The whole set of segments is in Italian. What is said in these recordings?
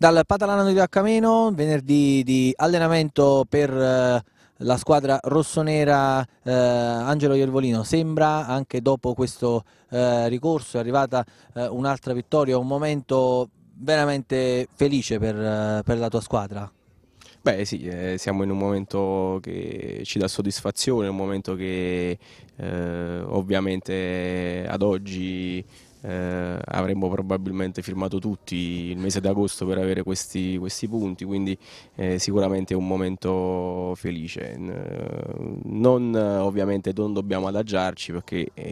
Dal Patalano di Vaccameno, venerdì di allenamento per eh, la squadra rossonera eh, Angelo Iervolino sembra anche dopo questo eh, ricorso è arrivata eh, un'altra vittoria, un momento veramente felice per, eh, per la tua squadra. Beh sì, eh, siamo in un momento che ci dà soddisfazione, un momento che eh, ovviamente ad oggi eh, avremmo probabilmente firmato tutti il mese d'agosto per avere questi, questi punti, quindi eh, sicuramente è un momento felice. Eh, non, ovviamente non dobbiamo adagiarci perché eh,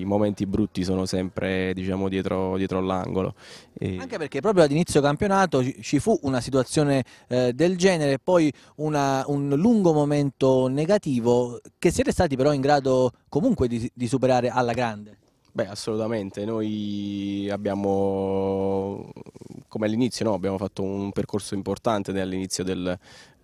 i momenti brutti sono sempre diciamo, dietro, dietro l'angolo. E... Anche perché proprio ad inizio campionato ci fu una situazione eh, del genere, poi una, un lungo momento negativo che siete stati però in grado comunque di, di superare alla grande. Beh, assolutamente, noi abbiamo, come all'inizio, no? abbiamo fatto un percorso importante all'inizio del,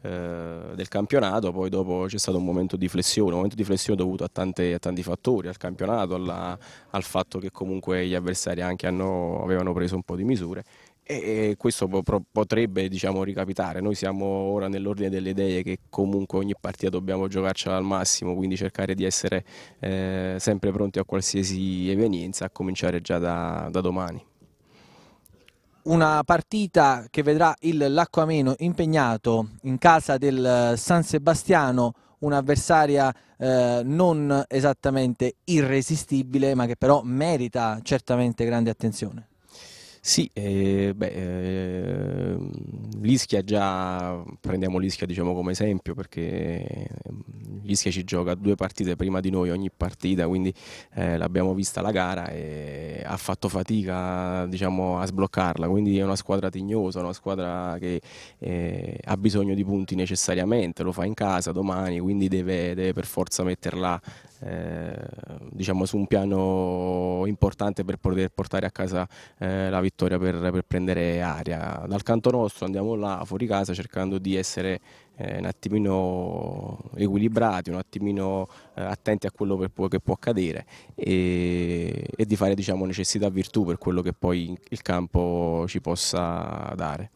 eh, del, campionato, poi dopo c'è stato un momento di flessione, un momento di flessione dovuto a, tante, a tanti fattori, al campionato, alla, al fatto che comunque gli avversari anche hanno, avevano preso un po' di misure e questo potrebbe diciamo, ricapitare, noi siamo ora nell'ordine delle idee che comunque ogni partita dobbiamo giocarcela al massimo, quindi cercare di essere eh, sempre pronti a qualsiasi evenienza, a cominciare già da, da domani una partita che vedrà il Lacquameno impegnato in casa del eh, San Sebastiano, un'avversaria eh, non esattamente irresistibile, ma che però merita certamente grande attenzione. Sì, eh, beh, eh, l'Ischia già, prendiamo l'Ischia diciamo come esempio perché eh, l'Ischia ci gioca due partite prima di noi ogni partita, quindi eh, l'abbiamo vista la gara e ha fatto fatica diciamo, a sbloccarla, quindi è una squadra tignosa, una squadra che eh, ha bisogno di punti necessariamente, lo fa in casa domani, quindi deve, deve per forza metterla eh, diciamo, su un piano importante per poter portare a casa eh, la vittoria per, per, prendere aria. Dal canto nostro andiamo là fuori casa cercando di essere eh, un attimino equilibrati, un attimino eh, attenti a quello può, che può accadere e, e di fare diciamo, necessità virtù per quello che poi il campo ci possa dare.